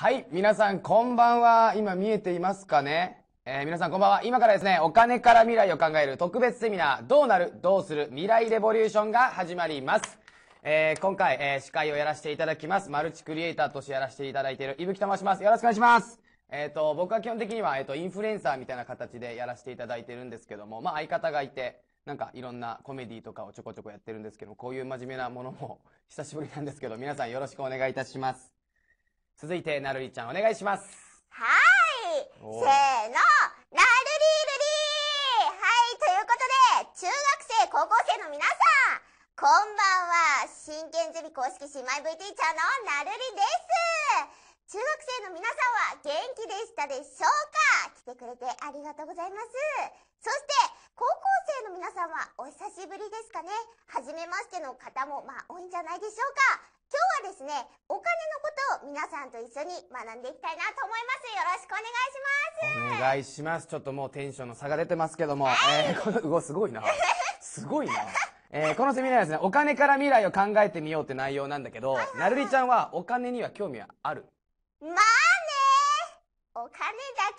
はい、皆さんこんばんは。今見えていますかねえー、皆さんこんばんは。今からですね、お金から未来を考える特別セミナー、どうなる、どうする、未来レボリューションが始まります。えー、今回、えー、司会をやらせていただきます。マルチクリエイターとしてやらせていただいている、いぶきと申します。よろしくお願いします。えっ、と、僕は基本的には、えっ、と、インフルエンサーみたいな形でやらせていただいてるんですけども、まあ、相方がいて、なんかいろんなコメディとかをちょこちょこやってるんですけど、こういう真面目なものも久しぶりなんですけど、皆さんよろしくお願いいたします。続いて、なるりちゃんお願いします。はい。せーの、なるりるりはい、ということで、中学生、高校生の皆さん、こんばんは。真剣ゼミ公式姉妹 VT ちゃんのなるりです。中学生の皆さんは元気でしたでしょうか来てくれてありがとうございます。そして、高校生の皆さんはお久しぶりですかね初めましての方もまあ多いんじゃないでしょうか今日はですね、お金のことを皆さんと一緒に学んでいきたいなと思います。よろしくお願いします。お願いします。ちょっともうテンションの差が出てますけども、はい、えー、この、うわ、すごいな。すごいな。えー、このセミナーはですね、お金から未来を考えてみようって内容なんだけど、なるりちゃんはお金には興味はあるまあねお金だ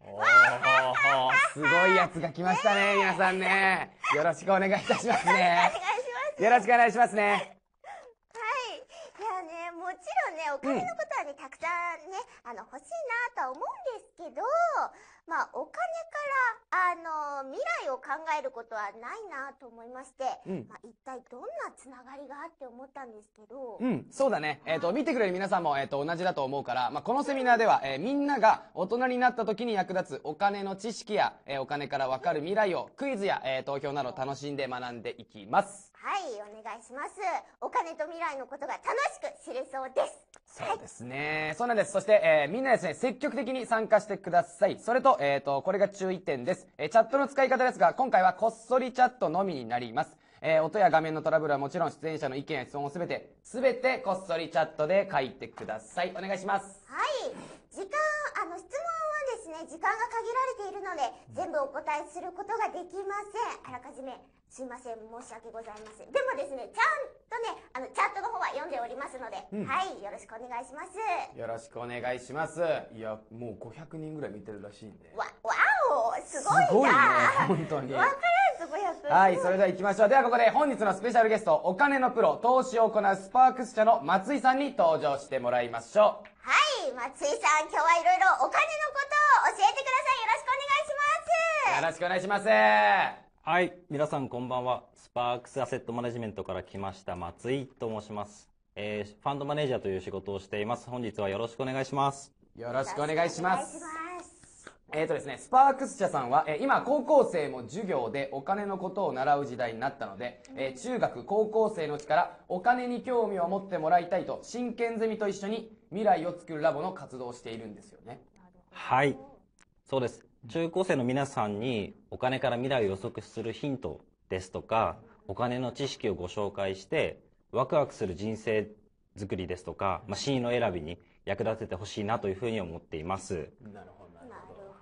けにおはすごいやつが来ましたね、皆さんね。よろしくお願いいたしますね。よろしくお願いしますね。金のことはね、たくさんね、あの、欲しいなとは思うんですけど、まあ、お金から、あの、未来を考えることはないなと思いまして、うん、まあ、一体どんなつながりがあって思ったんですけど。うん、そうだね。えっ、ー、と、見てくれる皆さんも、えっ、ー、と、同じだと思うから、まあ、このセミナーでは、えー、みんなが大人になった時に役立つお金の知識や、えお金からわかる未来をクイズや、え投票など楽しんで学んでいきます。はいお願いしますお金と未来のことが楽しく知れそうですそうですね、はい、そうなんですそして、えー、みんなですね積極的に参加してくださいそれと,、えーと、とこれが注意点です、えー、チャットの使い方ですが今回はこっそりチャットのみになりますえー、音や画面のトラブルはもちろん出演者の意見や質問をすべてすべてこっそりチャットで書いてくださいお願いしますはい時間あの質問はですね時間が限られているので全部お答えすることができませんあらかじめすいません、申し訳ございません。でもですね、ちゃんとね、あの、チャットの方は読んでおりますので、うんはい、よろしくお願いします。よろしくお願いします。いや、もう500人ぐらい見てるらしいんで。わ、わおすごいなすごいね、本当に。わからず500。はい、それでは行きましょう。ではここで本日のスペシャルゲスト、お金のプロ、投資を行うスパークス社の松井さんに登場してもらいましょう。はい、松井さん、今日はいろいろお金のことを教えてください。よろしくお願いします。よろしくお願いします。はい、皆さんこんばんは。スパークスアセットマネジメントから来ました松井と申します。えー、ファンドマネージャーという仕事をしています。本日はよろしくお願いします。よろしくお願いします。えっ、ー、とですね、スパークス社さんは、え今高校生も授業でお金のことを習う時代になったので、え中学高校生のうちからお金に興味を持ってもらいたいと真剣ゼミと一緒に未来を作るラボの活動をしているんですよね。はい、そうです。中高生の皆さんにお金から未来を予測するヒントですとかお金の知識をご紹介してワクワクする人生づくりですとか、まあ、親友の選びに役立ててほしいなというふうに思っていますなるほど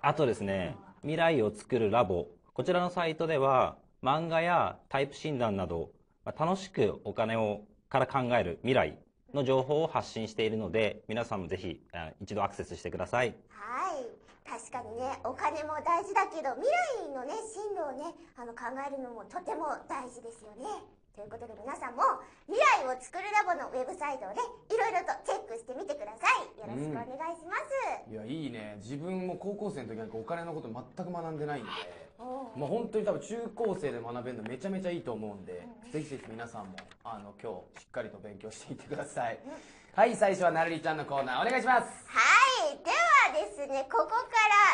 あとですね未来を作るラボこちらのサイトでは漫画やタイプ診断など、まあ、楽しくお金をから考える未来の情報を発信しているので皆さんもぜひ一度アクセスしてください。はい確かにねお金も大事だけど未来のね進路をねあの考えるのもとても大事ですよねということで皆さんも未来を作るラボのウェブサイトをねいろいろとチェックしてみてくださいよろしくお願いします、うん、いやいいね自分も高校生の時なんかお金のこと全く学んでないんでまあ本当に多分中高生で学べるのめちゃめちゃいいと思うんで、うん、ぜひぜひ皆さんもあの今日しっかりと勉強していってください、うん、はい最初はなるりちゃんのコーナーお願いしますはいでははですね、ここか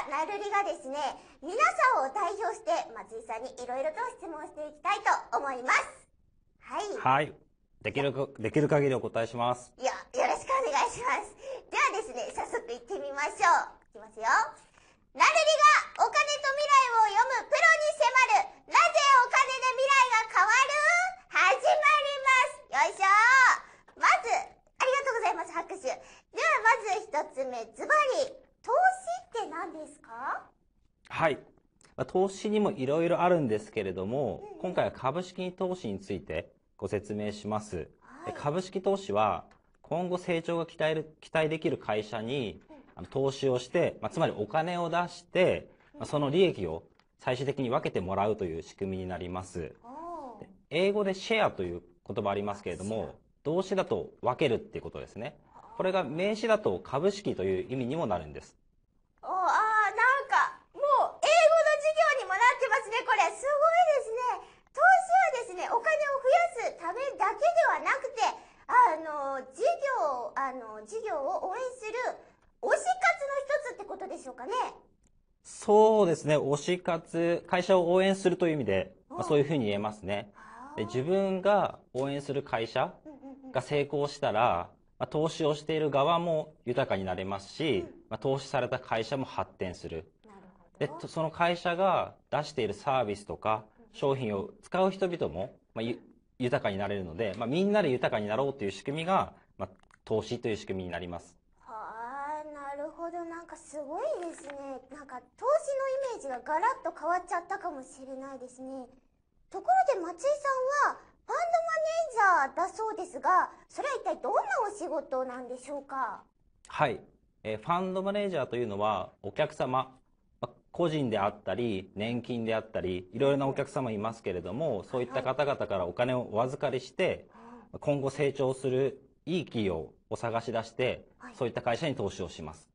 らなるりがですね、皆さんを代表して、松井さんにいろいろと質問していきたいと思います。はい。はい。できる、できる限りお答えします。いや、よろしくお願いします。ではですね、早速行ってみましょう。いきますよ。なるりがお金と未来を読むプロに迫る、なぜお金で未来が変わる始まります。よいしょ。まず、ありがとうございます、拍手。じゃあまず一つ目、ズバリ、投資って何ですかはい。投資にもいろいろあるんですけれども、うん、今回は株式投資についてご説明します。はい、株式投資は、今後成長が期待期待できる会社に、投資をして、まあ、つまりお金を出して、まあ、その利益を最終的に分けてもらうという仕組みになります。英語でシェアという言葉ありますけれども、動詞だと分けるっていうことですね。これが名詞だと株式という意味にもなるんです。おあなんか、もう英語の授業にもなってますね、これ。すごいですね。投資はですね、お金を増やすためだけではなくて、あの、事業、あの、事業を応援する推し活の一つってことでしょうかね。そうですね。推し活、会社を応援するという意味で、まあ、そういうふうに言えますね。自分が応援する会社が成功したら、まあ、投資をしている側も豊かになれますし、うん、まあ、投資された会社も発展するでその会社が出しているサービスとか商品を使う人々も、まあ、豊かになれるので、まあ、みんなで豊かになろうという仕組みが、まあ、投資という仕組みになります。はあ、なるほどなんかすごいですねなんか投資のイメージがガラッと変わっちゃったかもしれないですねところで松井さんはファンドマネージャーだそうですが、それは一体どんなお仕事なんでしょうかはい。えファンドマネージャーというのは、お客様、個人であったり、年金であったり、いろいろなお客様いますけれども、そういった方々からお金をお預かりして、今後成長するいい企業を探し出して、そういった会社に投資をします。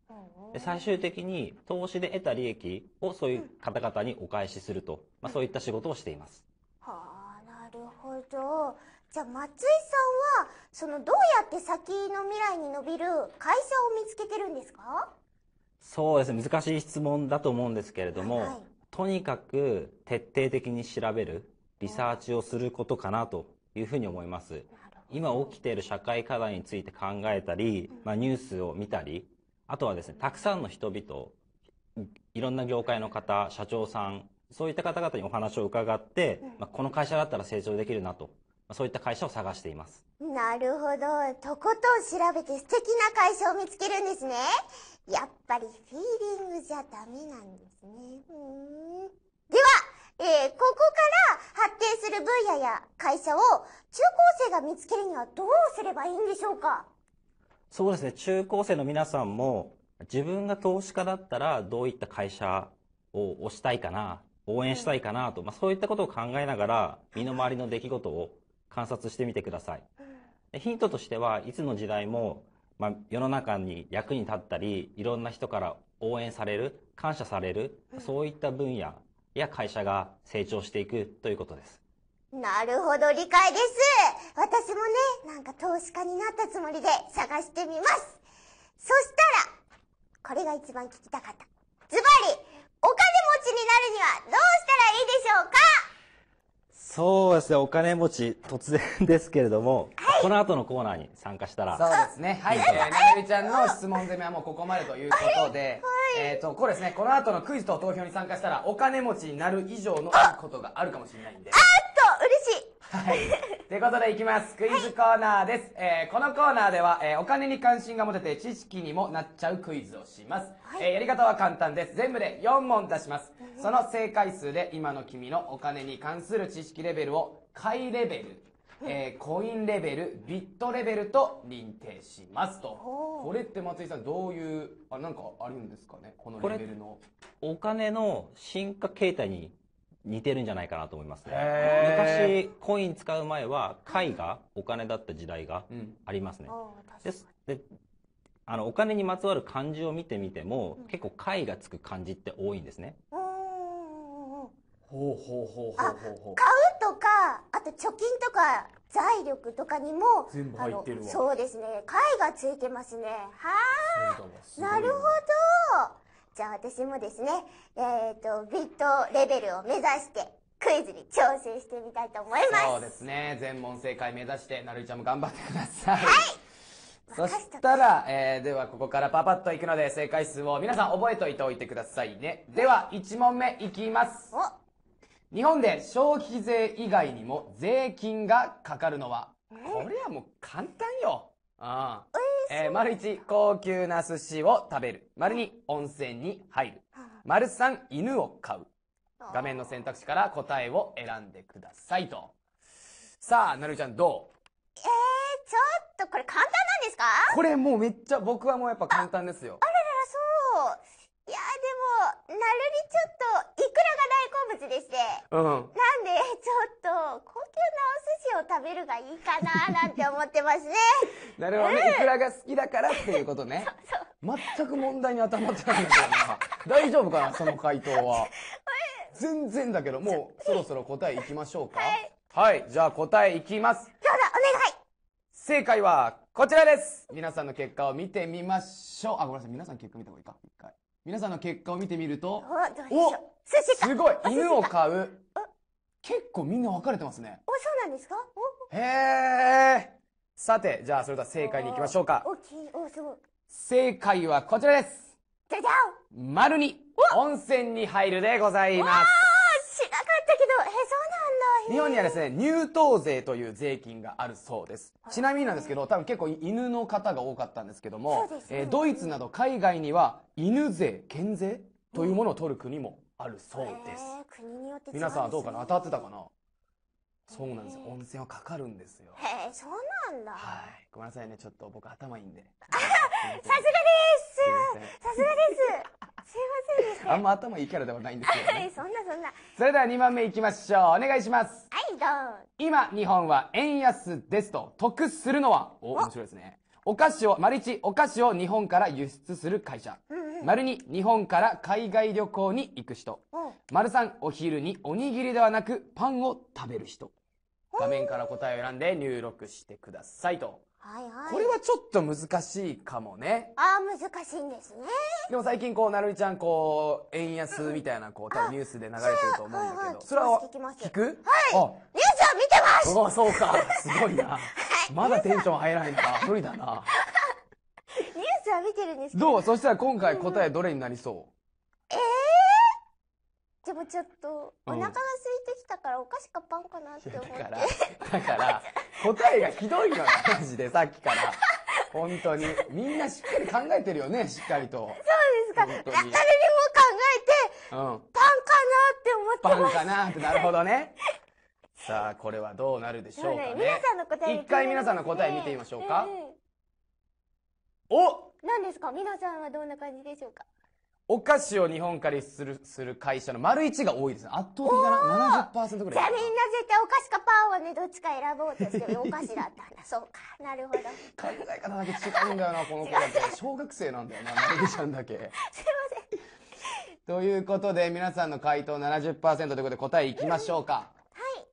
最終的に投資で得た利益をそういう方々にお返しすると、まあ、そういった仕事をしています。とじゃあ松井さんはそのどうやって先の未来に伸びる会社を見つけてるんですかそうですね難しい質問だと思うんですけれども、はい、とにかく徹底的に調べるリサーチをすることかなというふうに思います。今起きている社会課題について考えたり、まあ、ニュースを見たりあとはですねたくさんの人々いろんな業界の方社長さんそういった方々にお話を伺って、うん、まあ、この会社だったら成長できるなと、まあ、そういった会社を探しています。なるほど。とことん調べて素敵な会社を見つけるんですね。やっぱりフィーリングじゃダメなんですね。んでは、えー、ここから発展する分野や会社を中高生が見つけるにはどうすればいいんでしょうかそうですね。中高生の皆さんも自分が投資家だったらどういった会社を推したいかな応援したいかなと、まあ、そういったことを考えながら身の回りの出来事を観察してみてください。ヒントとしてはいつの時代も、まあ、世の中に役に立ったりいろんな人から応援される感謝されるそういった分野や会社が成長していくということです。なるほど理解です私もねなんか投資家になったつもりで探してみますそしたらこれが一番聞きたかったズバリちになるにはどうしたらいいでしょうかそうですね、お金持ち、突然ですけれども、はい、この後のコーナーに参加したら。そうですね、はい。えー、なみちゃんの質問攻めはもうここまでということで、はい、えっ、ー、と、こうですね、この後のクイズと投票に参加したら、お金持ちになる以上のことがあるかもしれないんで。あっと、嬉しい。はい。ということでいきます。クイズコーナーです。はい、えー、このコーナーでは、えー、お金に関心が持てて知識にもなっちゃうクイズをします。はい、えー、やり方は簡単です。全部で4問出します。その正解数で今の君のお金に関する知識レベルを買いレベル、えー、コインレベル、ビットレベルと認定しますと。これって松井さんどういう、あ、なんかあるんですかねこのレベルの。お金の進化形態に似てるんじゃないかなと思いますね昔コイン使う前は貝がお金だった時代がありますね、うん、であのお金にまつわる漢字を見てみても、うん、結構貝がつく漢字って多いんですね、ほうほうほうほうほうほう買うとかあと貯金とか財力とかにも全部入ってるわそうですね貝がついてますねはあなるほどじゃあ私もですね、えっ、ー、と、ビットレベルを目指して、クイズに挑戦してみたいと思います。そうですね。全問正解目指して、なるいちゃんも頑張ってください。はい そしたら、えー、ではここからパパッといくので正解数を皆さん覚えといておいてくださいね。では、1問目いきます。日本で消費税以外にも税金がかかるのは、これはもう簡単よ。ああ。えー、丸一、高級な寿司を食べる。丸二、温泉に入る。丸三、犬を飼う。画面の選択肢から答えを選んでくださいと。さあ、なるちゃんどうえー、ちょっとこれ簡単なんですかこれもうめっちゃ僕はもうやっぱ簡単ですよ。あららら、そう。なるみちょっといくらが大好物でして、うん、なんでちょっと高級なお寿司を食べるがいいかななんて思ってますね なるほどね、うん、いくらが好きだからっていうことね 全く問題に頭ってないんだよな 大丈夫かなその回答は全然だけどもうそろそろ答えいきましょうか、はい、はい、じゃあ答えいきますどうぞお願い正解はこちらです皆さんの結果を見てみましょうあごめんなさい皆さん結果見た方がいいか一回皆さんの結果を見てみると、おすごい犬を飼う。結構みんな分かれてますね。お、そうなんですかへえ。さて、じゃあそれでは正解に行きましょうか。正解はこちらです。じゃじゃん丸に温泉に入るでございます。日本にはですね、入湯税という税金があるそうです。ちなみになんですけど、多分結構犬の方が多かったんですけども、えー、ドイツなど海外には犬税、県税というものを取る国もあるそうです。ですね、皆さんはどうかな当たってたかなそうなんですよ。温泉はかかるんですよ。へえ、そうなんだ。はい。ごめんなさいね。ちょっと僕頭いいんで。あさすがですさすがですすいませんあんま頭いいキャラではないんですけど、ね、そんなそんなそれでは2番目いきましょうお願いしますはいどう今日本は円安ですと得するのはお面白いですねお菓子を丸1お菓子を日本から輸出する会社、うんうん、丸2日本から海外旅行に行く人、うん、丸3お昼におにぎりではなくパンを食べる人画面から答えを選んで入力してくださいとはいはい、これはちょっと難しいかもねああ難しいんですねでも最近こうなるみちゃんこう円安みたいなこう多分ニュースで流れてると思うんだけど、はそれは聞くはいニュースは見てますああそうかすごいな、まだテンション入らないんか。無理だなニュースは見てるんですけどどうそしたら今回答えどれになりそう、ええでもちょっとお腹が空いてきたからお菓子かパンかなって思って、うだからだから 答えがひどいのよマジで、さっきから。本当に。みんなしっかり考えてるよね、しっかりと。そうですか。誰にも考えて、うん、パンかなって思ってます。パンかなって、なるほどね。さあ、これはどうなるでしょうかね。皆さんの答え一回皆さんの答え見てみましょうか。おっ。うん、お何ですか皆さんはどんな感じでしょうかお菓子を日本から輸出する会社の丸一が多いですね。圧倒的かな70%ぐじらゃい。あみんな絶対お菓子かパンはね、どっちか選ぼうとしてるお菓子だったんだ。そうか。なるほど。考え方だけ違うんだよな、この子だって。小学生なんだよな、まるちゃんだけ。すません。ということで、皆さんの回答70%ということで答えいきましょうか。はい。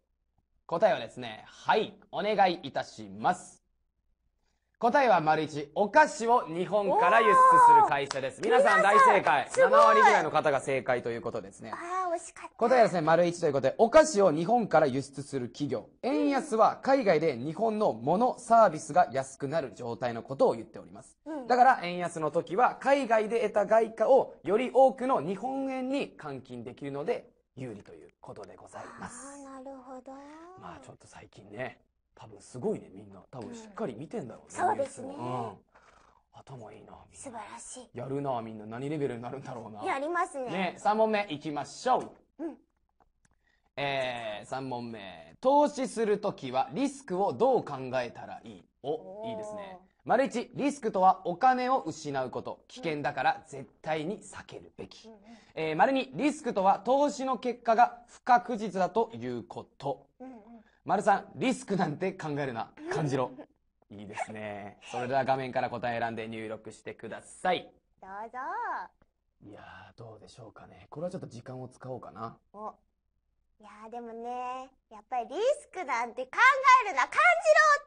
答えはですね、はい、お願いいたします。答えは丸1。お菓子を日本から輸出する会社です。皆さん大正解。7割ぐらいの方が正解ということですね。ああ、惜しかった。答えはですね、丸1ということで、お菓子を日本から輸出する企業。円安は海外で日本のものサービスが安くなる状態のことを言っております。うん、だから円安の時は海外で得た外貨をより多くの日本円に換金できるので、有利ということでございます。あなるほど。まあちょっと最近ね、多分すごいねみんな多分しっかり見てんだろうね、そうですね、頭いいな素晴らしいやるなみんな何レベルになるんだろうなやりますねね3問目いきましょう、うん、えー、3問目投資するときはリスクをどう考えたらいいおいいですね丸1リスクとはお金を失うこと危険だから絶対に避けるべき、うんえー、丸2リスクとは投資の結果が不確実だということ丸さん、リスクなんて考えるな。感じろ。いいですね。それでは画面から答え選んで入力してください。どうぞ。いやー、どうでしょうかね。これはちょっと時間を使おうかな。お。いやー、でもね、やっぱりリスクなんて考えるな、感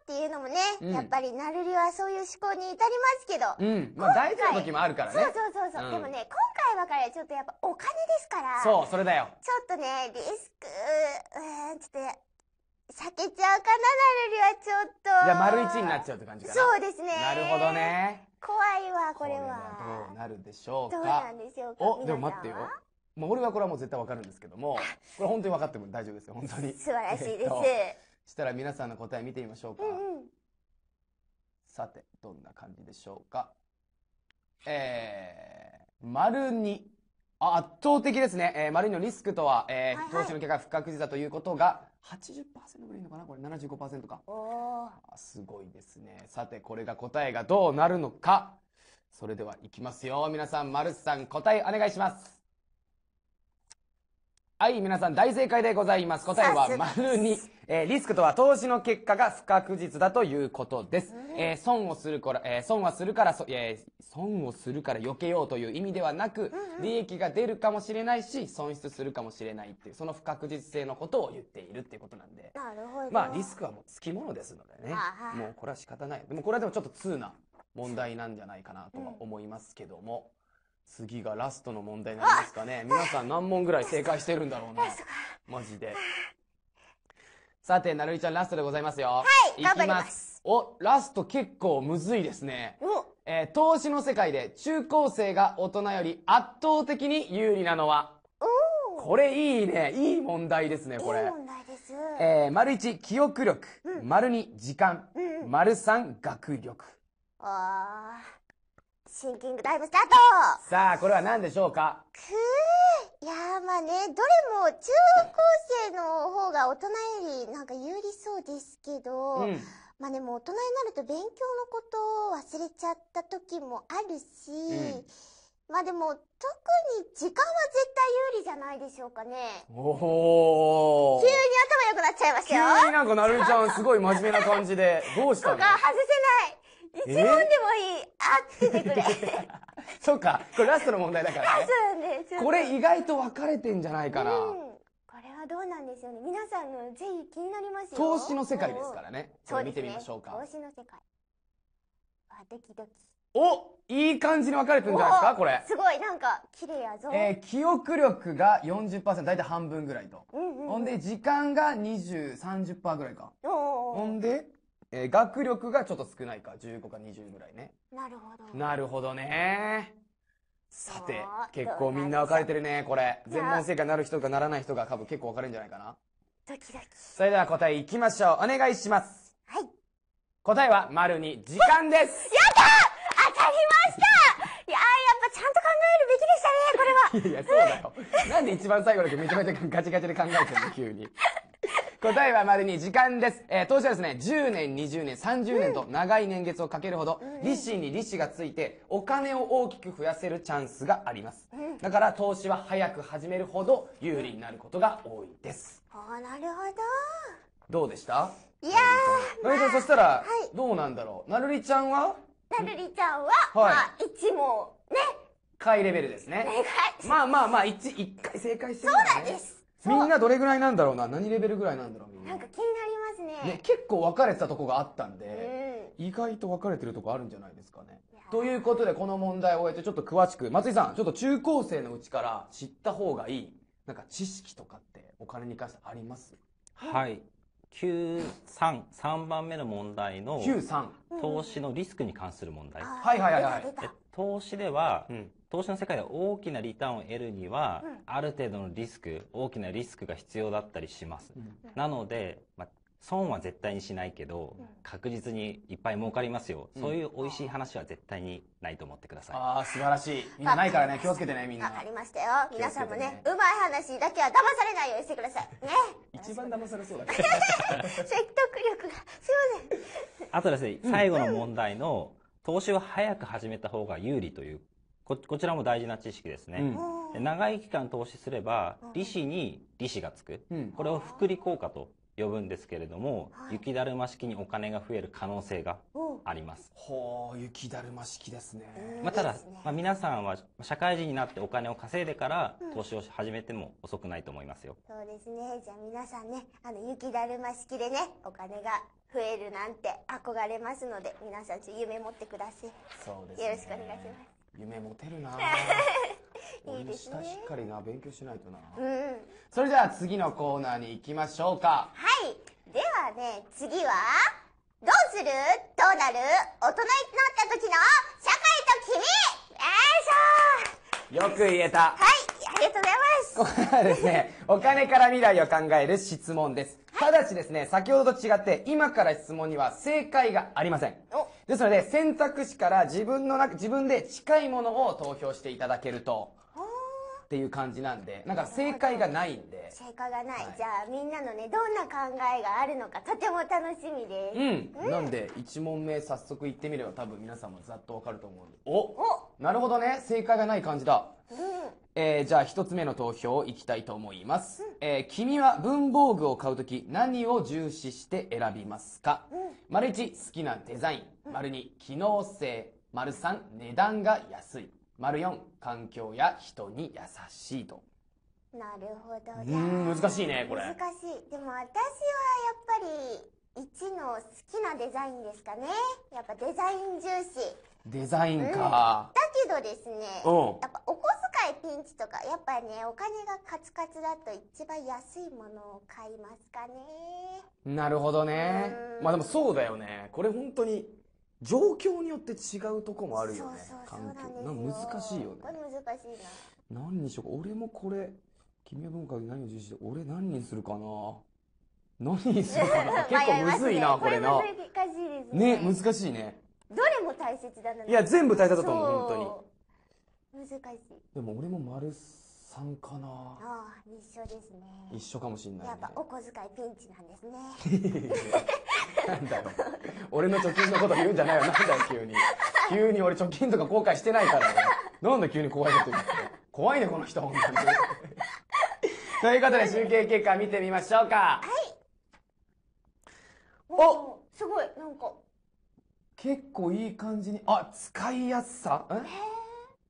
じろっていうのもね、うんやっぱりなるりはそういう思考に至りますけど。うん。まあ大事な時もあるからね。そうそうそうそう、うんでもね、今回ばかりはちょっとやっぱお金ですから。そう、それだよ。ちょっとね、リスク、うーん、ちょっと避けちゃうかな、なるりはちょっと。じゃ丸一になっちゃうって感じかな。そうですね。なるほどね。怖いわ、これは。これはどうなるでしょうか。どうなんでしょうか。お、でも待ってよ。まあ、俺はこれはもう絶対わかるんですけども、これ本当に分かっても大丈夫ですよ、本当に。素晴らしいです。えー、したら皆さんの答え見てみましょうか。うんうん、さて、どんな感じでしょうか。えー、丸二。あ、圧倒的ですね。えー、丸二のリスクとは、えー、投資の結果不確実だということが、80%ぐらいのかなこれ75%か。あすごいですね。さて、これが答えがどうなるのか。それではいきますよ。皆さん、マルスさん、答えお願いします。はい、皆さん大正解でございます。答えは丸2。えー、リスクとは投資の結果が不確実だということです。えー、損をするから、えー、損はするから、え損をするから避けようという意味ではなく、利益が出るかもしれないし、損失するかもしれないっていう、その不確実性のことを言っているっていうことなんで。まあ、リスクはもう付きものですのでね。もうこれは仕方ない。でもこれはでもちょっと通な問題なんじゃないかなとは思いますけども。うん次がラストの問題になりますかね。皆さん何問ぐらい正解してるんだろうな。マジで。さて、なるりちゃんラストでございますよ。はい、頑ます。お、ラスト結構むずいですね。えー、投資の世界で中高生が大人より圧倒的に有利なのはこれいいね。いい問題ですね、これ。いい問題です。えー、丸1、記憶力。うん、丸2、時間。うん、丸3、学力。ああ。シンキングタイムスタートさあ、これは何でしょうかくーいやまあね、どれも中高生の方が大人よりなんか有利そうですけど、うん、まあでも大人になると勉強のことを忘れちゃった時もあるし、うんまあでも特に時間は絶対有利じゃないでしょうかね。おお。急に頭良くなっちゃいましたよ。急になんかなるみちゃんすごい真面目な感じで。どうしたのここ 外せない。一問でもいい、あっててくれ。そうか、これラストの問題だからね。これ意外と分かれてんじゃないかな。これはどうなんですよね。皆さんのぜひ気になりますよ。投資の世界ですからね。そう見てみましょうか。投資の世界。あ、ドキドキ。おいい感じに分かれてるんじゃないですかこれ。すごい、なんか、綺麗やぞ。えー、記憶力が40%、大体半分ぐらいと。うんうん、ほんで、時間が20、30%ぐらいか。ほんで、えー、学力がちょっと少ないか15か20ぐらいねなるほどなるほどねさて結構みんな分かれてるねこれ全問正解なる人かならない人が多分結構分かれるんじゃないかなドキドキそれでは答えいきましょうお願いしますはい答えは丸に時間ですやった当たりましたいややっぱちゃんと考えるべきでしたねこれはいやいやそうだよなんで一番最後だけめちゃめちゃガチガチで考えてるの急に答えは丸に時間です。えー、当時はですね、10年、20年、30年と長い年月をかけるほど、利子に利子がついて、お金を大きく増やせるチャンスがあります。だから投資は早く始めるほど有利になることが多いです。ああ、なるほど。どうでしたいやー。なるちゃん、そしたら、はい、どうなんだろう。なるりちゃんはなるりちゃんは、はい、まあ、1問、ね。回レベルですね。まあまあまあ、一、一回正解してる、ね、そうなんです。みんなどれぐらいなんだろうな何レベルぐらいなんだろうなんか気になりますねね結構分かれてたとこがあったんで、うん、意外と分かれてるとこあるんじゃないですかねということでこの問題を終えてちょっと詳しく松井さんちょっと中高生のうちから知った方がいいなんか知識とかってお金に関してありますはい933番目の問題の投資のリスクに関する問題、うん、はいはいはいはい投資では、うん投資の世界で大きなリターンを得るには、うん、ある程度のリスク、大きなリスクが必要だったりします。うん、なので、まあ、損は絶対にしないけど、確実にいっぱい儲かりますよ、そういう美味しい話は絶対にないと思ってください。ああ、素晴らしい。みんなないからね、気をつけてね、みんな。わかりましたよ。皆さんもね、うまい話だけは騙されないようにしてください。ね。一番騙されそうだね。説得力が、すいません。あとですね、最後の問題の、投資は早く始めた方が有利というこちらも大事な知識ですね、うん、長い期間投資すれば利子に利子がつく、うん、これを福利効果と呼ぶんですけれども、はい、雪だるま式にお金が増える可能性がありますほう雪だるま式ですね、まあ、ただ、まあ、皆さんは社会人になってお金を稼いでから投資を始めても遅くないと思いますよ、うん、そうですねじゃあ皆さんねあの雪だるま式でねお金が増えるなんて憧れますので皆さん夢持ってくださいそうです、ね、よろしくお願いします夢持てるな 俺下しっかりな勉強しないとな、うん、それじゃあ次のコーナーに行きましょうかはいではね次はどうするどうなる大人になった時の社会と君よいしょよく言えたはいありがとうございますここはですねお金から未来を考える質問ですただしですね、先ほどと違って、今から質問には正解がありません。ですので、選択肢から自分の中、自分で近いものを投票していただけると、っていう感じなんでなんか正解がないんで正解がない、はい、じゃあみんなのねどんな考えがあるのかとても楽しみです、うん、うん、なんで1問目早速いってみれば多分皆さんもざっとわかると思うんでおおなるほどね正解がない感じだ、うんえー、じゃあ1つ目の投票いきたいと思います、うん、えー、君は文房具を買う時何を重視して選びますか、うん、丸1好きなデザイン、丸2機能性丸3値段が安い丸4、環境や人に優しいと。なるほどうん、難しいね、これ。難しい。でも私はやっぱり、一の好きなデザインですかね。やっぱデザイン重視。デザインか、うん、だけどですね、やっぱお小遣いピンチとか、やっぱね、お金がカツカツだと一番安いものを買いますかね。なるほどね。まあでもそうだよね。これ本当に状況によって違うとこもあるよね。環境。なん難しいよね。これ難しいな。何にしようか。俺もこれ、君は文化に何を重視して、俺何にするかな。何にするかな。結構むずいな、これな。難しいですね。ね、難しいね。どれも大切だな。いや、全部大切だと思う、本当に。難しい。でも俺も丸3かなああ一緒ですね一緒かもしんない、ね、やっぱお小遣いピンチなんですね なんだよ俺の貯金のこと言うんじゃないよなんだよ急に急に俺貯金とか後悔してないからなんで急に怖いこと言って怖いねこの人本当にということで集計結果見てみましょうかはいおすごいなんか結構いい感じにあ使いやすさえ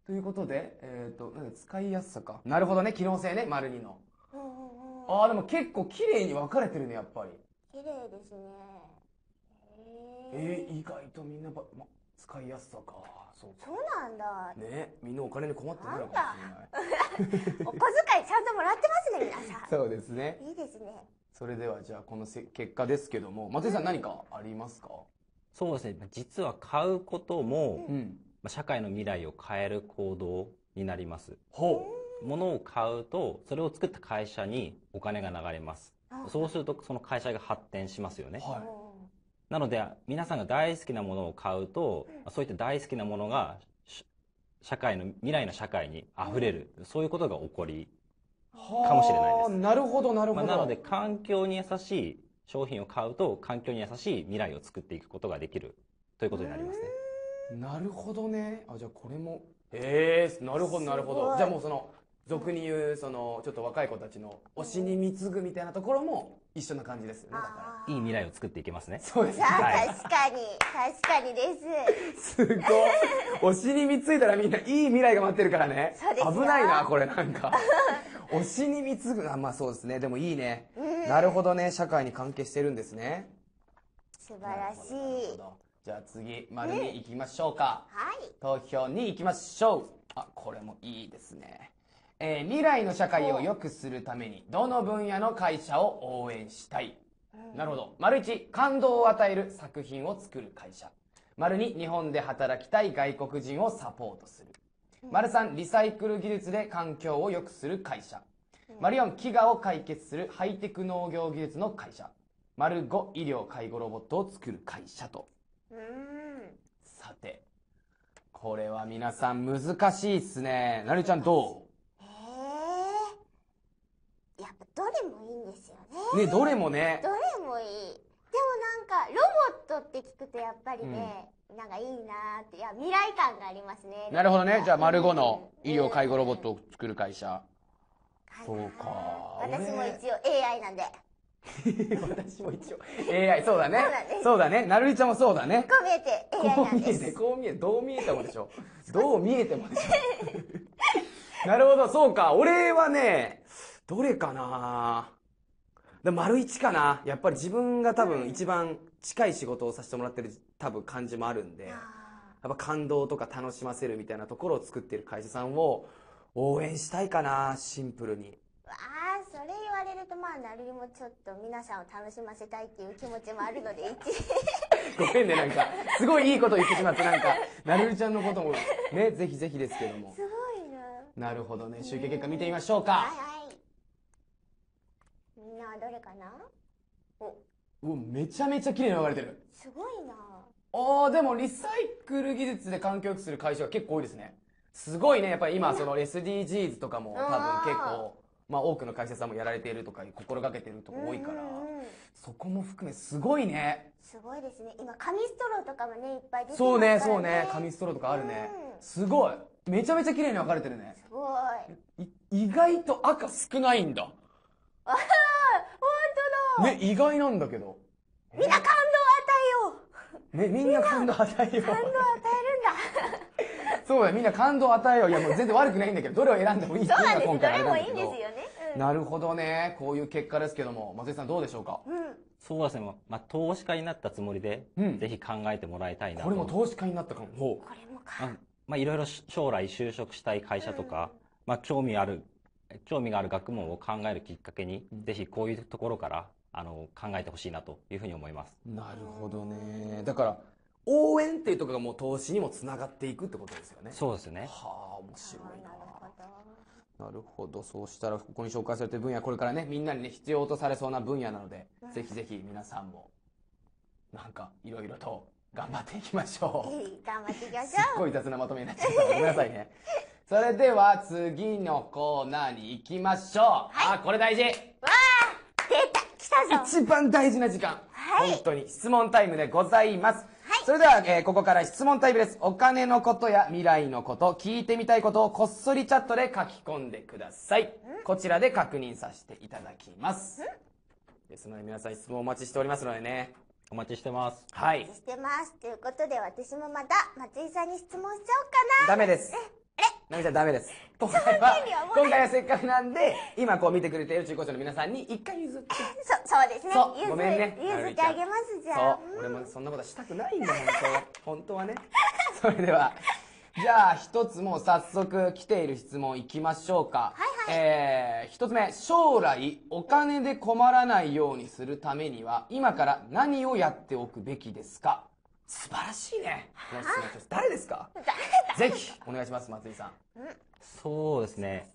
ということで、えっ、ー、と、なんか使いやすさか。なるほどね、機能性ね、丸2の。ああ、でも結構綺麗に分かれてるね、やっぱり。綺麗ですね。えー、えー、意外とみんなば、ま、使いやすさか。そうそうなんだ。ね、みんなお金に困ってるのかもしれない。お小遣いちゃんともらってますね、皆さん。そうですね。いいですね。それではじゃあこのせ結果ですけども松井さん何かありますか、そうですね実は買うことも、うん、まあ、社会の未来を変える行動になります。ほう。物を買うと、それを作った会社にお金が流れます。そうすると、その会社が発展しますよね。はい。なので、皆さんが大好きなものを買うと、そういった大好きなものが、社会の、未来の社会に溢れる。そういうことが起こり、かもしれないです。なるほど、なるほど。まあ、なので、環境に優しい商品を買うと、環境に優しい未来を作っていくことができるということになりますね。なるほどねあじゃあこれもええー、なるほどなるほどじゃあもうその俗に言うそのちょっと若い子たちの推しに貢ぐみたいなところも一緒な感じですよねだからいい未来を作っていけますねそうですね、確かに確かにですすごい推しに貢いだらみんないい未来が待ってるからね危ないなこれなんか推しに貢ぐあまあそうですねでもいいね、うん、なるほどね社会に関係してるんですね素晴らしいじゃあ次、丸に行きましょうか。はい。投票に行きましょう。あ、これもいいですね。えー、未来の社会を良くするために、どの分野の会社を応援したい、うん、なるほど。丸1、感動を与える作品を作る会社。丸2、日本で働きたい外国人をサポートする。丸3、リサイクル技術で環境を良くする会社。丸4、飢餓を解決するハイテク農業技術の会社。丸5、医療介護ロボットを作る会社と。さて、これは皆さん難しいっすね。なるちゃんどうへえ。やっぱどれもいいんですよね。ね、どれもね。どれもいい。でもなんか、ロボットって聞くとやっぱりね、うん、なんかいいなって、いや、未来感がありますね。なるほどね。じゃあ、丸5の医療介護ロボットを作る会社。うんうん、そうか。私も一応 AI なんで。私も一応 AI そうだねそうだねなるいちゃんもそうだねこう見えて AI こう見えてこう見えてどう見えてもでしょどう見えてもでしょ なるほどそうか俺はねどれかなで丸一かなやっぱり自分が多分一番近い仕事をさせてもらってる多分感じもあるんでやっぱ感動とか楽しませるみたいなところを作ってる会社さんを応援したいかなシンプルにわあれとまあ、なるりもちょっと皆さんを楽しませたいっていう気持ちもあるので、一 ごめんね、なんか、すごいいいこと言ってしまって、なんか、なるりちゃんのことも、ね、ぜひぜひですけども。すごいな。なるほどね。集計結果見てみましょうか。はいはい。みんなはどれかなお。うめちゃめちゃ綺麗に流れてる。すごいなああ、でもリサイクル技術で環境良くする会社が結構多いですね。すごいね。やっぱり今、その SDGs とかも多分結構まあ、多くの会社さんもやられているとか心がけてるとこ多いからそこも含めすごいねすごいですね今紙ストローとかもねいっぱい出てまから、ね、そうねそうね紙ストローとかあるねすごいめちゃめちゃ綺麗に分かれてるねすごい意外と赤少ないんだああ本当だね意外なんだけどみんな感動与えようねみんな感動与えよう感動与えそうだみんな感動与えよういやもう全然悪くないんだけどどれを選んでもいいっていうのが今回どれもいいんですよね、うん、なるほどねこういう結果ですけども松井さんどうでしょうか、うん、そうですね、まあ、投資家になったつもりで、うん、ぜひ考えてもらいたいなこれも投資家になったかもこれもかまあいろいろ将来就職したい会社とか、まあ興味ある興味がある学問を考えるきっかけに、ぜひこういうところからあの考えてほしいなというふうに思いますなるほどねだから応援っていうところがもう投資にもつながっていくってことですよね。そうですね。はあ、面白いな。なるほど。そうしたら、ここに紹介されてる分野、これからね、みんなにね、必要とされそうな分野なので、ぜひぜひ皆さんも、なんか、いろいろと頑張っていきましょう。頑張っていきましょう。すっごい雑なまとめになっちゃった。ごめんなさいね。それでは、次のコーナーに行きましょう。はい、あ、これ大事。わあ出た来たぞ一番大事な時間。はい。本当に質問タイムでございます。それでは、えー、ここから質問タイムです。お金のことや未来のこと、聞いてみたいことをこっそりチャットで書き込んでください。こちらで確認させていただきます。ですので皆さん質問お待ちしておりますのでね。お待ちしてます。はい。お待ちしてます。ということで私もまた松井さんに質問しちゃおうかな。ダメです。んダメです。今回は、今回はせっかくなんで、今こう見てくれている中高生の皆さんに一回譲って。そ、そうですね。そう、ごめんね。譲ってあげますじゃあ。そう、俺もそんなことしたくないんだ、本当本当はね。それでは、じゃあ一つもう早速来ている質問いきましょうか。はいはい。えー、一つ目、将来お金で困らないようにするためには、今から何をやっておくべきですか素晴らしいね誰ですかぜひお願いします松井さん、そうですね、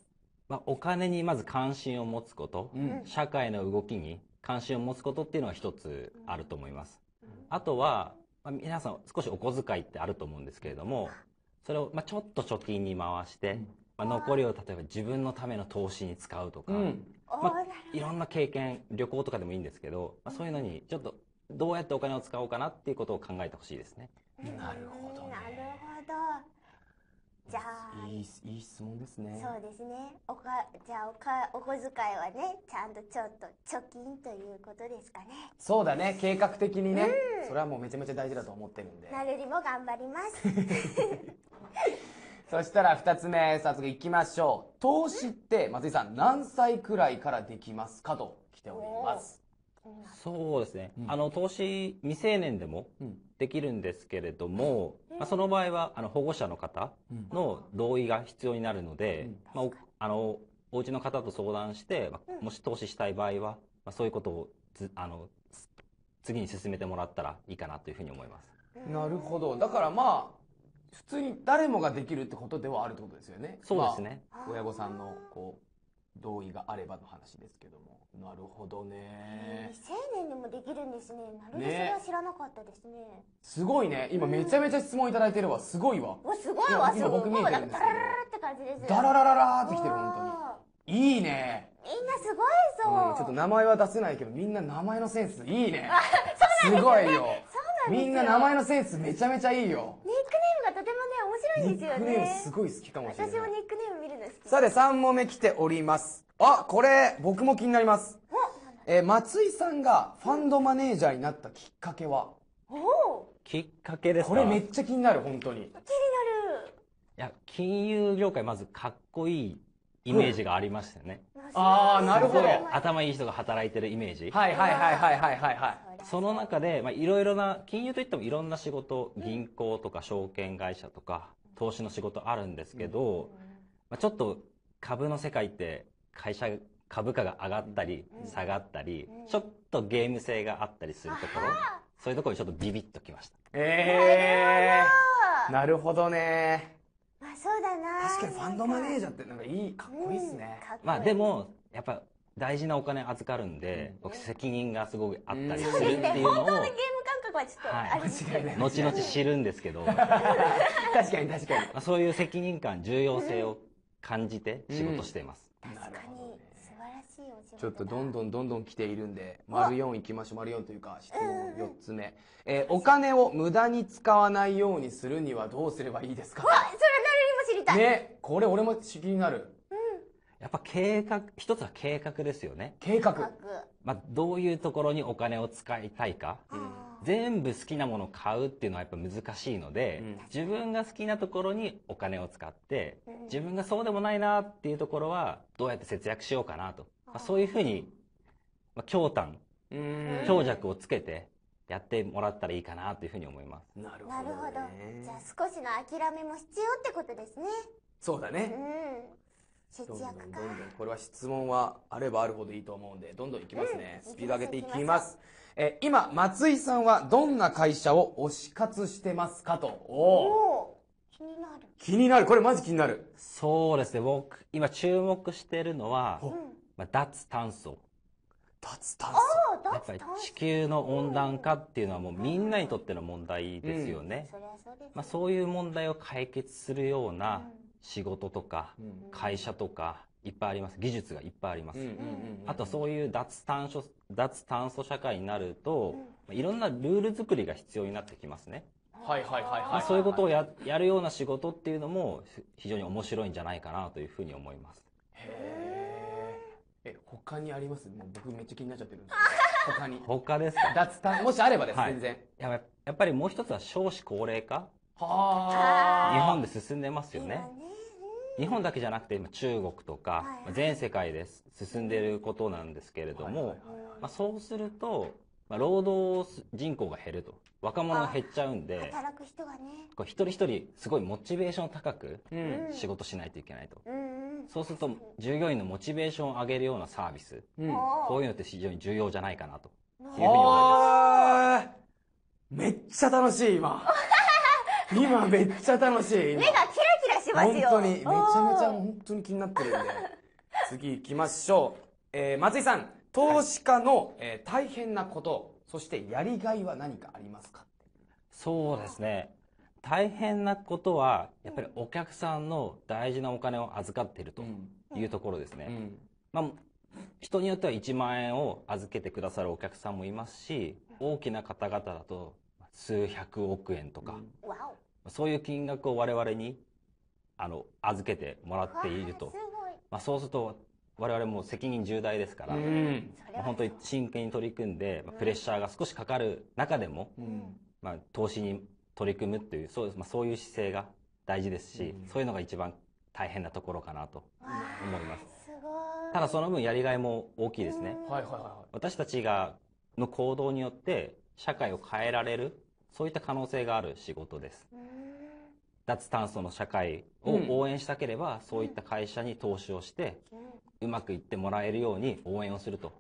まあ、お金にまず関心を持つこと、うん、社会の動きに関心を持つことっていうのは一つあると思います、うん、あとは、まあ、皆さん少しお小遣いってあると思うんですけれどもそれを、まあ、ちょっと貯金に回して、うんまあ、残りを例えば自分のための投資に使うとか、まあ、いろんな経験旅行とかでもいいんですけど、まあ、そういうのにちょっとどうやってお金を使おうかなっていうことを考えてほしいですね。なるほど、ね、なるほど。じゃあいいいい質問ですね。そうですね。おかじゃあおかお小遣いはねちゃんとちょっと貯金ということですかね。そうだね計画的にね、うん、それはもうめちゃめちゃ大事だと思ってるんで。なるりも頑張ります。そしたら2つ目早速いきましょう。投資って松井さん何歳くらいからできますかと来ております。そうですね、うん、あの投資未成年でもできるんですけれども、うん、まあ、その場合はあの保護者の方の同意が必要になるので、うん、まあ、あのお家の方と相談して、まあ、もし投資したい場合は、まあ、そういうことをあの次に進めてもらったらいいかなというふうに思います。なるほどだからまあ普通に誰もができるってことではあるってことですよね。そうですね。まあ、親御さんのこう同意があればの話ですけどもなるほどね未成年でもできるんですねなるほどそれは知らなかったですねすごいね今めちゃめちゃ質問いただいてるわすごいわおすごいわすごい僕見えてるんですけどダラララって感じですダララララってきてる本当にいいねみんなすごいぞ、うん、ちょっと名前は出せないけどみんな名前のセンスいいねそうなんです、すごいよみんな名前のセンスめちゃめちゃいいよニックネームがとてもね面白いんですよねすごい好きかもしれない私もニックネーム見るさて、3問目来ております。あ、これ、僕も気になります。え松井さんがファンドマネージャーになったきっかけはおきっかけですかこれめっちゃ気になる、本当に。気になる。いや、金融業界まずかっこいいイメージがありましたね。ああ、なるほど。頭いい人が働いてるイメージ。はいはいはいはいはいはい、はい。その中で、まあいろいろな、金融といってもいろんな仕事、銀行とか証券会社とか、投資の仕事あるんですけど、うんまあ、ちょっと株の世界って会社株価が上がったり下がったり、ちょっとゲーム性があったりするところそういうところにちょっとビビッときましたええー、なるほどねまあそうだな確かにファンドマネージャーってなんかいいかっこいいっすね、うん、まあでもやっぱ大事なお金預かるんで、僕責任がすごくあったりするっていうのを、うん、うね、本当のゲーム感覚はちょっとあれですいはい、後々知るんですけど 確かに確かにそういう責任感重要性を感じて仕事しています。うん、確かに、素晴らしいお仕事ちょっとどんどんどんどん来ているんで、丸4いきましょう。丸4というか、質問4つ目。うんうん、えー、お金を無駄に使わないようにするにはどうすればいいですかわそれ誰にも知りたいね、これ俺もりになる。うん。やっぱ計画、一つは計画ですよね。計画。まあ、どういうところにお金を使いたいか。うん全部好きなものを買うっていうのはやっぱ難しいので、うん、自分が好きなところにお金を使って、自分がそうでもないなっていうところはどうやって節約しようかなと。まあ、そういうふうに、まあ、強短、強弱をつけてやってもらったらいいかなというふうに思います。なるほど、ね、じゃあ少しの諦めも必要ってことですね。そうだね。うん節約かどんどんどんどんこれは質問はあればあるほどいいと思うんでどんどんいきますね、うん、スピード上げていきますえ今、松井さんはどんな会社を推し活してますかと。おお気になる。気になる。これマジ気になる。そうですね。僕、今注目してるのは、まあ、脱炭素。脱炭素やっぱり地球の温暖化っていうのはもうみんなにとっての問題ですよね。まあ、そういう問題を解決するような仕事とか会社とかいっぱいあります技術がいっぱいあります、あとそういう脱炭素脱炭素社会になると、うん、いろんなルール作りが必要になってきますねはいはいはいはい、そういうことをややるような仕事っていうのも非常に面白いんじゃないかなというふうに思いますへええ、他にありますもう僕めっちゃ気になっちゃってるんですけど 他に他ですか脱炭もしあればです、はい、全然ややっぱりもう一つは少子高齢化はあ日本で進んでますよね日本だけじゃなくて今中国とか、ま全世界で進んでいることなんですけれども、まあ、そうすると、まあ、労働人口が減ると若者が減っちゃうんで働く人がねこう一人一人すごいモチベーション高く仕事しないといけないと、そうすると従業員のモチベーションを上げるようなサービス、こういうのって非常に重要じゃないかなというふうに思いますめっちゃ楽しい今 今めっちゃ楽しい目がキラしますよ本当にめちゃめちゃ本当に気になってるんで 次行きましょう、えー、松井さん投資家の、はい、えー、大変なことそしてやりがいは何かありますかそうですね大変なことはやっぱりお客さんの大事なお金を預かっているというところですね、まあ、人によっては1万円を預けてくださるお客さんもいますし大きな方々だと数百億円とか、そういう金額を我々にあの、預けてもらっていると。まあ、そうすると、我々も責任重大ですから、本当に真剣に取り組んで、プレッシャーが少しかかる中でも、まあ、投資に取り組むっていう、そう,、まあ、そういう姿勢が大事ですし、そういうのが一番大変なところかなと思います。すただその分やりがいも大きいですね。私たちがの行動によって社会を変えられる、そういった可能性がある仕事です。脱炭素の社会を応援したければ、うん、そういった会社に投資をして、うん、うまくいってもらえるように応援をすると。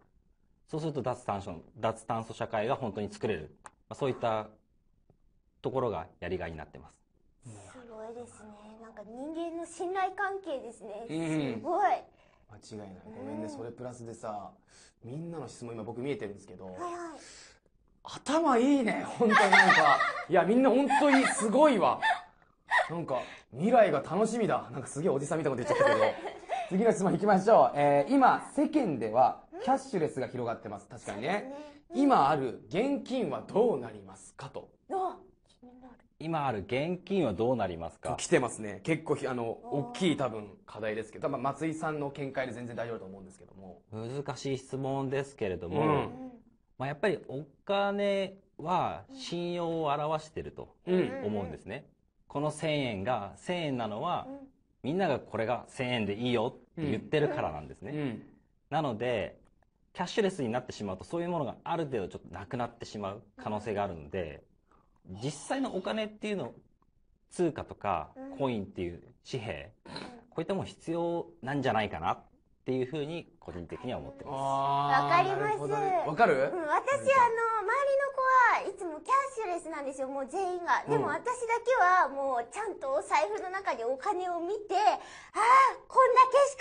そうすると脱炭素、脱炭素社会が本当に作れる。まあ、そういったところがやりがいになってます。すごいですね。なんか人間の信頼関係ですね。すごい。間違いない。ごめんね、うん、それプラスでさ、みんなの質問今僕見えてるんですけど、はいはい、頭いいね、本当になんか。いや、みんな本当にすごいわ。なんか、未来が楽しみだ。なんかすげえおじさんみたいなこと言っちゃったけど。次の質問いきましょう。えー、今、世間では、キャッシュレスが広がってます。確かにね。今ある現金はどうなりますかと。今ある現金はどうなりますか来てますね。結構、あの、大きい多分課題ですけど、松井さんの見解で全然大丈夫だと思うんですけども。難しい質問ですけれども、うん、まあ、やっぱりお金は信用を表してると思うんですね。うんうんこの1000円が1000円なのは、みんながこれが1000円でいいよって言ってるからなんですね、うんなのでキャッシュレスになってしまうとそういうものがある程度ちょっとなくなってしまう可能性があるので実際のお金っていうの通貨とかコインっていう紙幣こういったもの必要なんじゃないかなっていうふうに個人的には思ってますわかりますわかる、私あの周りの子はいつもキャッシュレスなんですよもう全員がでも私だけはもうちゃんとお財布の中にお金を見てああこんだけし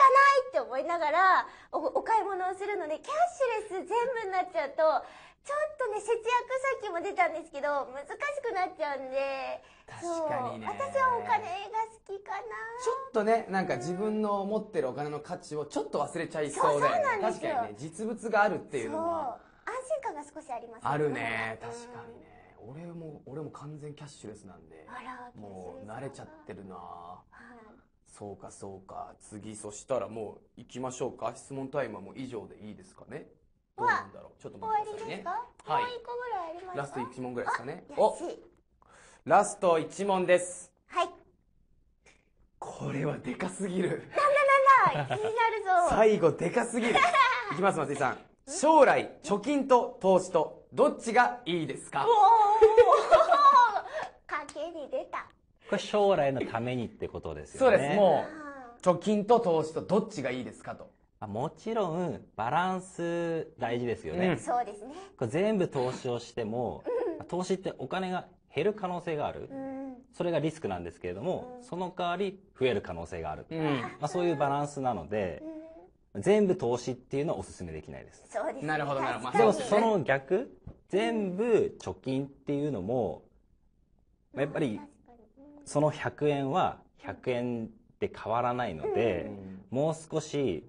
かないって思いながらおお買い物をするのでキャッシュレス全部になっちゃうとちょっとね、節約さっきも出たんですけど、難しくなっちゃうんで。確かにね。私はお金が好きかな。ちょっとね、なんか自分の持ってるお金の価値をちょっと忘れちゃいそうで、そうなんですよ。確かにね、実物があるっていうのは。安心感が少しありますね。あるね、確かにね。俺も俺も完全キャッシュレスなんでもう慣れちゃってるな、はい、そうかそうか次そしたらもう行きましょうか質問タイムはもう以上でいいですかねどうなんだろう。ちょっと待ってくださいね。はい。もう一個ぐらいありますラスト1問ぐらいですかね。おラスト1問です。はい。これはでかすぎる。なんだなんだ気になるぞ。最後でかすぎる。いきます、松井さん。将来、貯金と投資と、どっちがいいですかおー 賭けに出た。これ将来のためにってことですよね。そうです、もう。貯金と投資とどっちがいいですかと。もちろんバランス大事ですよね。そうですね。全部投資をしても、投資ってお金が減る可能性がある。それがリスクなんですけれども、その代わり増える可能性がある。まあ、そういうバランスなので、全部投資っていうのはお勧めできないです。そうです、ね。なるほどなるほど。でもその逆、全部貯金っていうのも、やっぱりその100円は100円で変わらないので、もう少し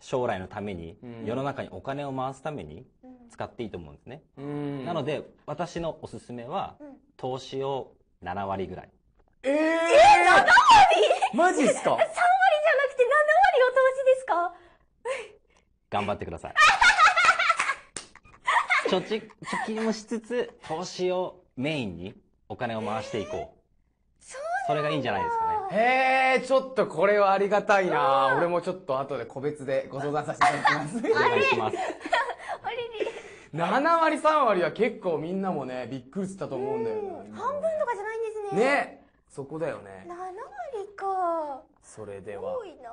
将来のために、世の中にお金を回すために使っていいと思うんですね。なので、私のおすすめは、投資を7割ぐらい。えー、え !7 割マジっすか ?3 割じゃなくて7割を投資ですか 頑張ってください。貯 蓄、貯金もしつつ、投資をメインにお金を回していこう。そうそれがいいんじゃないですか。へえ、ちょっとこれはありがたいな俺もちょっと後で個別でご相談させていただきます。お願いします。7割3割は結構みんなもね、びっくりしたと思うんだよね。半分とかじゃないんですね。ね。そこだよね。7割か。それでは。多いな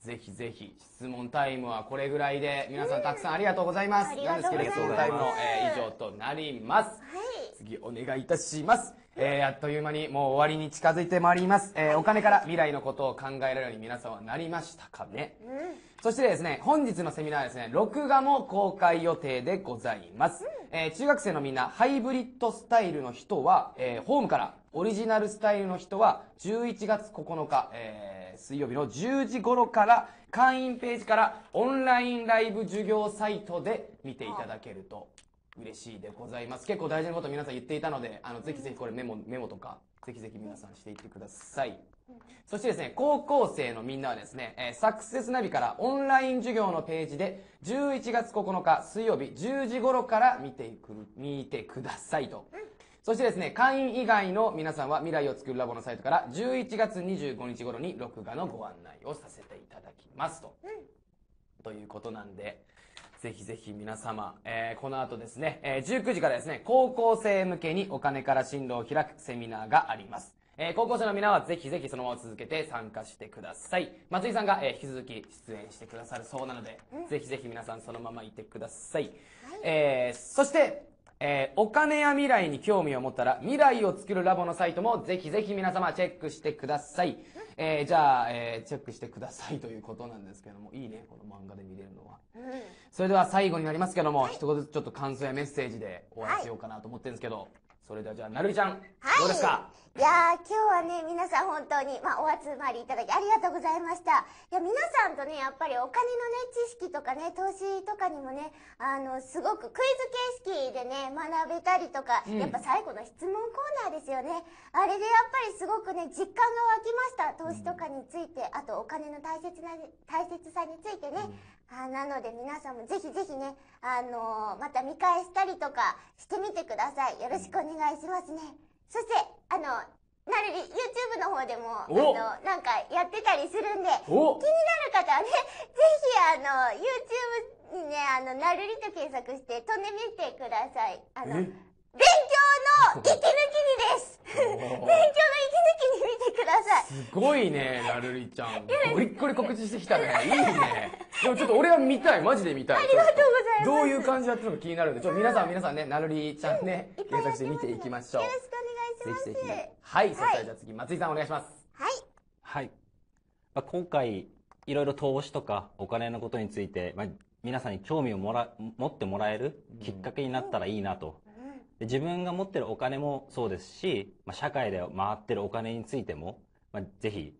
ぜひぜひ、質問タイムはこれぐらいで、皆さんたくさんありがとうございます。うなんですけど、質問タイムの、えー、以上となります。はい、次お願いいたします。えー、あっという間にもう終わりに近づいてまいります、えー、お金から未来のことを考えられるように皆さんはなりましたかね、うん、そしてですね本日のセミナーはですね録画も公開予定でございます、うん、えー、中学生のみんなハイブリッドスタイルの人は、えホームからオリジナルスタイルの人は11月9日、えー、水曜日の10時頃から会員ページからオンラインライブ授業サイトで見ていただけると嬉しいでございます。結構大事なこと皆さん言っていたので、あの、ぜひぜひこれメモ、メモとか、ぜひぜひ皆さんしていってください。そしてですね、高校生のみんなはですね、えー、サクセスナビからオンライン授業のページで、11月9日水曜日10時頃から見てく、見てくださいと。そしてですね、会員以外の皆さんは未来を作るラボのサイトから11月25日頃に録画のご案内をさせていただきますと。ということなんで、ぜひぜひ皆様、えー、この後ですね、えー、19時からですね、高校生向けにお金から進路を開くセミナーがあります。えー、高校生の皆はぜひぜひそのまま続けて参加してください。松井さんが、えー、引き続き出演してくださるそうなので、うん、ぜひぜひ皆さんそのままいてください。はい、えー、そして、えー、お金や未来に興味を持ったら、未来を作るラボのサイトもぜひぜひ皆様チェックしてください。えー、じゃあ、えー、チェックしてくださいということなんですけども、いいね、この漫画で見れるのは。うん、それでは最後になりますけども、はい、一言ずつちょっと感想やメッセージでお会いしようかなと思ってるんですけど、はい、それではじゃあ、なるみちゃん、はい、どうですかいや今日はね、皆さん本当に、まあ、お集まりいただきありがとうございました。いや、皆さんとね、やっぱりお金のね、知識とかね、投資とかにもね、あの、すごくクイズ形式でね、学べたりとか、うん、やっぱ最後の質問コーナーですよね。あれでやっぱりすごくね、実感が湧きました。投資とかについて、あとお金の大切な、大切さについてね、うん、あなので皆さんもぜひぜひね、あのー、また見返したりとかしてみてください。よろしくお願いしますね。そして、あの、なるり YouTube の方でもあのなんかやってたりするんで気になる方はね ぜひあの YouTube にねあのなるりと検索して飛んでみてくださいあの勉強の息抜きにです勉強の息抜きに見てくださいすごいねなるりちゃんゴリッゴリ告知してきたねいいねでもちょっと俺は見たいマジで見たいありがとうございますどういう感じやってるのか気になるんでちょっと皆さん皆さんねなるりちゃんね検索して見ていきましょうよろしくお願いしますぜひぜひはい、はい、そしたらじゃあ次松井さんお願いしますはいはい、まあ、今回いろいろ投資とかお金のことについて、まあ、皆さんに興味をもら持ってもらえるきっかけになったらいいなとで自分が持ってるお金もそうですし、まあ、社会で回ってるお金についても、まあ、ぜひ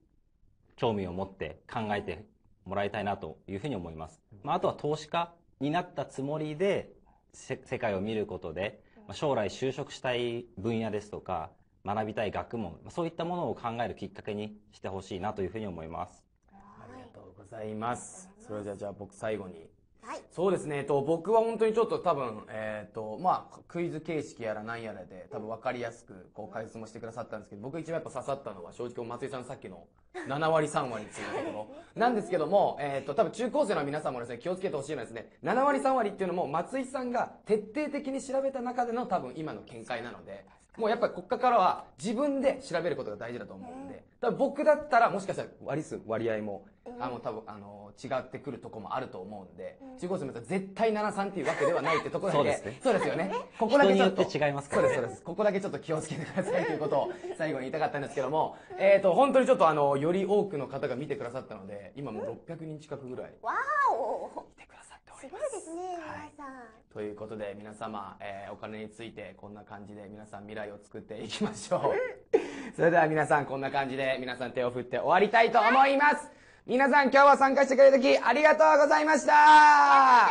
興味を持って考えてもらいたいなというふうに思います。まあ、あとは投資家になったつもりで世界を見ることで、まあ、将来就職したい分野ですとか学びたい学問そういったものを考えるきっかけにしてほしいなというふうに思います。ありがとうございます。それじゃあじゃあ僕最後にはい、そうですね、えっと、僕は本当にちょっと多分、えー、っと、まあ、クイズ形式やらなんやらで、多分分かりやすく、こう、解説もしてくださったんですけど、僕一番やっぱ刺さったのは、正直、松井さんのさっきの7割、3割っていうところ。なんですけども、えー、っと、多分中高生の皆さんもですね、気をつけてほしいのはですね、7割、3割っていうのも、松井さんが徹底的に調べた中での多分今の見解なので、もうやっぱりこっからは自分で調べることが大事だと思うんで、多分僕だったらもしかしたら割数、割合もあの、多分、あの、違ってくるとこもあると思うんで、中高生の皆さん絶対73っていうわけではないってとこだけ、そうですね。そうですよね。ここだけちょっと。違いますから、ね、そうです、そうです。ここだけちょっと気をつけてくださいということを最後に言いたかったんですけども、えっ、ー、と、本当にちょっとあの、より多くの方が見てくださったので、今もう600人近くぐらい。わお見てくださっております。すごいですね、はい、皆さん。ということで皆様、えー、お金についてこんな感じで皆さん未来を作っていきましょう。それでは皆さんこんな感じで皆さん手を振って終わりたいと思います。皆さん今日は参加してくれた時ありがとうございましたあ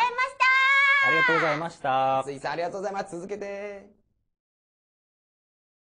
りがとうございましたありがとうございました。ついさんありがとうございます。続けて。